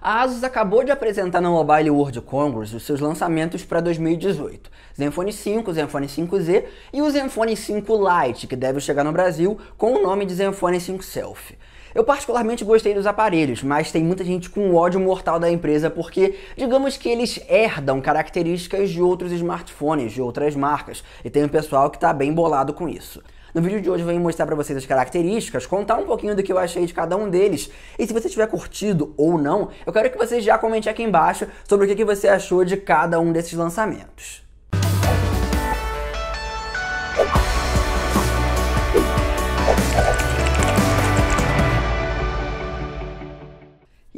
A ASUS acabou de apresentar no Mobile World Congress os seus lançamentos para 2018. Zenfone 5, Zenfone 5Z e o Zenfone 5 Lite, que deve chegar no Brasil com o nome de Zenfone 5 Selfie. Eu particularmente gostei dos aparelhos, mas tem muita gente com ódio mortal da empresa porque, digamos que eles herdam características de outros smartphones, de outras marcas, e tem um pessoal que está bem bolado com isso. No vídeo de hoje eu vou mostrar para vocês as características, contar um pouquinho do que eu achei de cada um deles. E se você tiver curtido ou não, eu quero que vocês já comentem aqui embaixo sobre o que você achou de cada um desses lançamentos.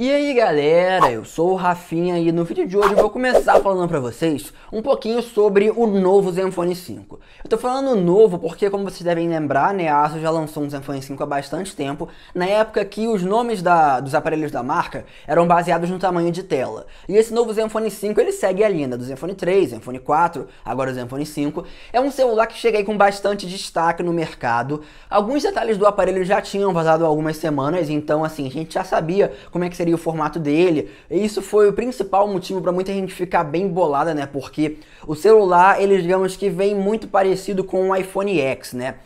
E aí galera, eu sou o Rafinha e no vídeo de hoje eu vou começar falando para vocês um pouquinho sobre o novo Zenfone 5. Eu tô falando novo porque, como vocês devem lembrar, né, a ASUS já lançou um Zenfone 5 há bastante tempo, na época que os nomes da, dos aparelhos da marca eram baseados no tamanho de tela. E esse novo Zenfone 5, ele segue a linha do Zenfone 3, Zenfone 4, agora o Zenfone 5. É um celular que chega aí com bastante destaque no mercado. Alguns detalhes do aparelho já tinham vazado há algumas semanas, então assim, a gente já sabia como é que seria seria o formato dele. E isso foi o principal motivo para muita gente ficar bem bolada, né? Porque o celular, ele digamos que vem muito parecido com o iPhone X, né?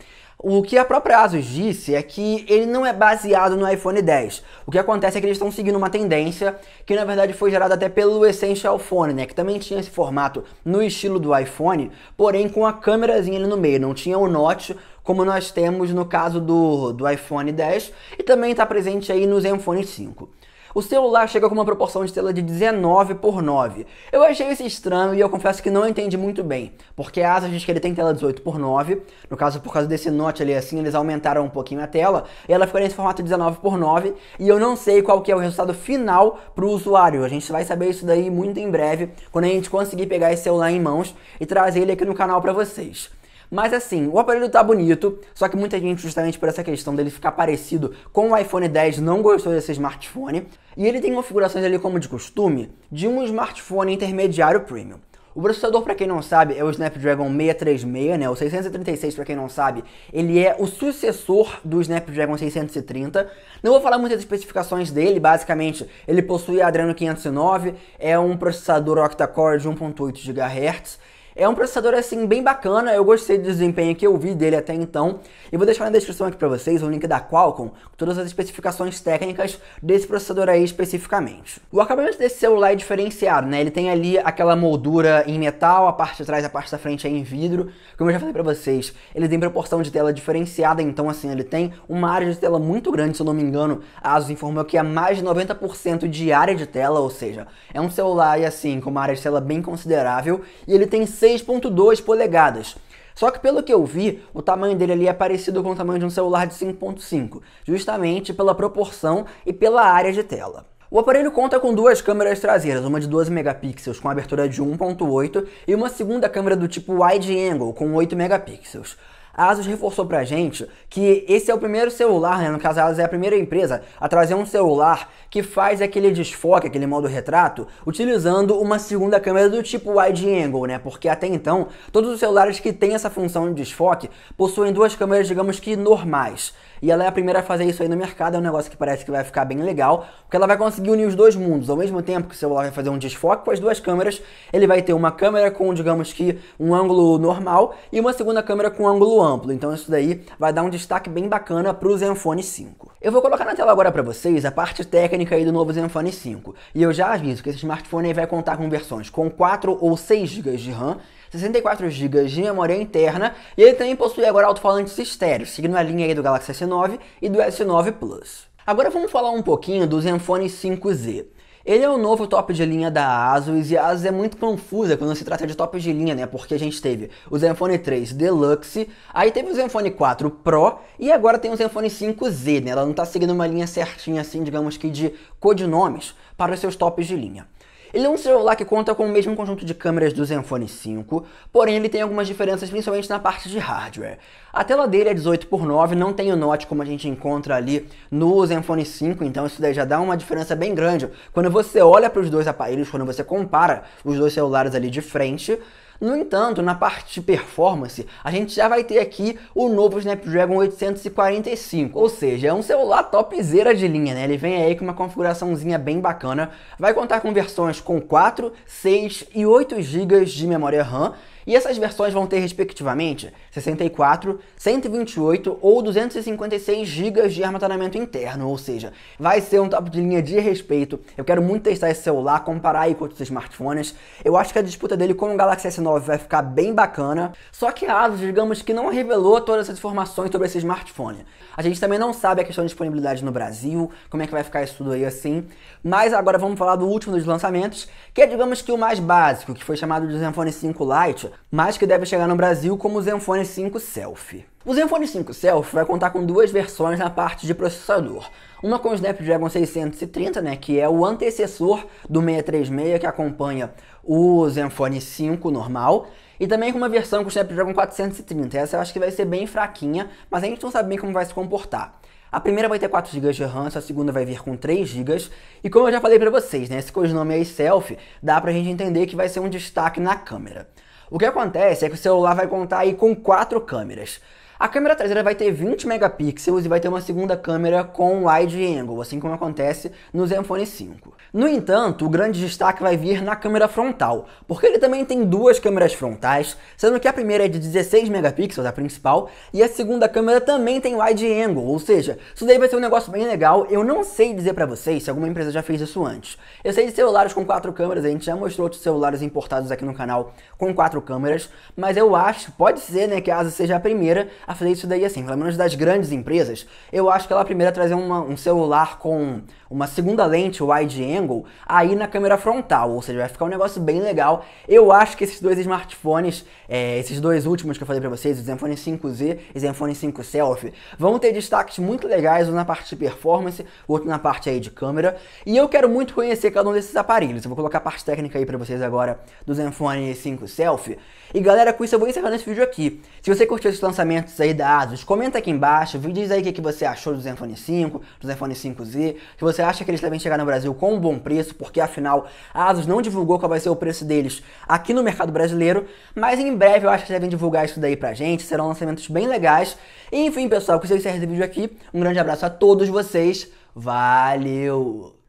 O que a própria Asus disse é que ele não é baseado no iPhone 10. O que acontece é que eles estão seguindo uma tendência que na verdade foi gerada até pelo Essential Phone, né, que também tinha esse formato no estilo do iPhone, porém com a câmerazinha ali no meio, não tinha o notch como nós temos no caso do, do iPhone 10 e também está presente aí no Zenfone 5 o celular chega com uma proporção de tela de 19 por 9. Eu achei isso estranho e eu confesso que não entendi muito bem, porque a Asus diz que ele tem tela 18 por 9, no caso por causa desse Note ali assim, eles aumentaram um pouquinho a tela, e ela ficou nesse formato 19 por 9, e eu não sei qual que é o resultado final para o usuário. A gente vai saber isso daí muito em breve, quando a gente conseguir pegar esse celular em mãos e trazer ele aqui no canal para vocês. Mas assim, o aparelho tá bonito, só que muita gente, justamente por essa questão dele ficar parecido com o iPhone 10, não gostou desse smartphone. E ele tem configurações ali, como de costume, de um smartphone intermediário premium. O processador, para quem não sabe, é o Snapdragon 636, né? O 636, para quem não sabe, ele é o sucessor do Snapdragon 630. Não vou falar muitas especificações dele, basicamente, ele possui Adreno 509, é um processador octa-core de 1.8 GHz é um processador assim bem bacana, eu gostei do desempenho que eu vi dele até então. E vou deixar na descrição aqui para vocês o link da Qualcomm, com todas as especificações técnicas desse processador aí especificamente. O acabamento desse celular é diferenciado, né? Ele tem ali aquela moldura em metal, a parte de trás, a parte da frente é em vidro. Como eu já falei para vocês, ele tem proporção de tela diferenciada, então assim, ele tem uma área de tela muito grande, se eu não me engano. A ASUS informou que é mais de 90% de área de tela, ou seja, é um celular e assim, com uma área de tela bem considerável, e ele tem 6.2 polegadas. Só que pelo que eu vi, o tamanho dele ali é parecido com o tamanho de um celular de 5.5, justamente pela proporção e pela área de tela. O aparelho conta com duas câmeras traseiras, uma de 12 megapixels com abertura de 1.8 e uma segunda câmera do tipo wide angle com 8 megapixels. A Asus reforçou pra gente que esse é o primeiro celular, né? no caso a Asus é a primeira empresa a trazer um celular que faz aquele desfoque, aquele modo retrato, utilizando uma segunda câmera do tipo wide angle, né? Porque até então, todos os celulares que têm essa função de desfoque possuem duas câmeras, digamos que normais. E ela é a primeira a fazer isso aí no mercado, é um negócio que parece que vai ficar bem legal, porque ela vai conseguir unir os dois mundos. Ao mesmo tempo que o celular vai fazer um desfoque com as duas câmeras, ele vai ter uma câmera com, digamos que, um ângulo normal e uma segunda câmera com um ângulo amplo. Então isso daí vai dar um destaque bem bacana para o Zenfone 5. Eu vou colocar na tela agora para vocês a parte técnica técnica aí do novo Zenfone 5. E eu já aviso que esse smartphone vai contar com versões com 4 ou 6 GB de RAM, 64 GB de memória interna e ele também possui agora alto-falantes estéreo, seguindo a linha aí do Galaxy S9 e do S9 Plus. Agora vamos falar um pouquinho do Zenfone 5Z. Ele é o novo top de linha da Asus e a Asus é muito confusa quando se trata de top de linha, né? Porque a gente teve o Zenfone 3 Deluxe, aí teve o Zenfone 4 Pro e agora tem o Zenfone 5Z, né? Ela não tá seguindo uma linha certinha assim, digamos que de codinomes para os seus tops de linha. Ele é um celular que conta com o mesmo conjunto de câmeras do Zenfone 5, porém ele tem algumas diferenças principalmente na parte de hardware. A tela dele é 18 por 9, não tem o Note como a gente encontra ali no Zenfone 5, então isso daí já dá uma diferença bem grande. Quando você olha para os dois aparelhos, quando você compara os dois celulares ali de frente, no entanto, na parte de performance, a gente já vai ter aqui o novo Snapdragon 845, ou seja, é um celular topzera de linha, né? Ele vem aí com uma configuraçãozinha bem bacana, vai contar com versões com 4, 6 e 8 GB de memória RAM e essas versões vão ter, respectivamente, 64, 128 ou 256 GB de armazenamento interno, ou seja, vai ser um top de linha de respeito. Eu quero muito testar esse celular, comparar aí com outros smartphones. Eu acho que a disputa dele com o Galaxy S9 vai ficar bem bacana, só que a ASUS, digamos que não revelou todas essas informações sobre esse smartphone. A gente também não sabe a questão de disponibilidade no Brasil, como é que vai ficar isso tudo aí assim, mas agora vamos falar do último dos lançamentos, que é, digamos que o mais básico, que foi chamado de Zenfone 5 Lite, mas que deve chegar no Brasil como o Zenfone 5 Selfie. O Zenfone 5 Selfie vai contar com duas versões na parte de processador. Uma com o Snapdragon 630, né, que é o antecessor do 636 que acompanha o Zenfone 5 normal, e também com uma versão com o Snapdragon 430. Essa eu acho que vai ser bem fraquinha, mas a gente não sabe bem como vai se comportar. A primeira vai ter 4 GB de RAM, a segunda vai vir com 3 GB. E como eu já falei para vocês, né, esse codinome aí selfie, dá pra gente entender que vai ser um destaque na câmera. O que acontece é que o celular vai contar aí com quatro câmeras. A câmera traseira vai ter 20 megapixels e vai ter uma segunda câmera com wide angle, assim como acontece no Zenfone 5. No entanto, o grande destaque vai vir na câmera frontal, porque ele também tem duas câmeras frontais, sendo que a primeira é de 16 megapixels, a principal, e a segunda câmera também tem wide angle, ou seja, isso daí vai ser um negócio bem legal. Eu não sei dizer para vocês se alguma empresa já fez isso antes. Eu sei de celulares com quatro câmeras, a gente já mostrou outros celulares importados aqui no canal com quatro câmeras, mas eu acho, pode ser, né, que a asa seja a primeira a a fazer isso daí assim. Pelo menos das grandes empresas, eu acho que ela é primeiro trazer uma, um celular com uma segunda lente wide angle aí na câmera frontal, ou seja, vai ficar um negócio bem legal. Eu acho que esses dois smartphones, é, esses dois últimos que eu falei para vocês, o Zenfone 5Z e o Zenfone 5 Selfie, vão ter destaques muito legais, um na parte de performance, outro na parte aí de câmera, e eu quero muito conhecer cada um desses aparelhos. Eu vou colocar a parte técnica aí para vocês agora do Zenfone 5 Selfie. E galera, com isso eu vou encerrando esse vídeo aqui. Se você curtiu esses lançamentos aí da ASUS, comenta aqui embaixo, diz aí o que você achou do Zenfone 5, do Zenfone 5Z, que você acha que eles devem chegar no Brasil com um bom preço, porque afinal a Asus não divulgou qual vai ser o preço deles aqui no mercado brasileiro, mas em breve eu acho que devem divulgar isso daí pra gente, serão lançamentos bem legais. Enfim, pessoal, com isso eu encerro esse vídeo aqui. Um grande abraço a todos vocês. Valeu!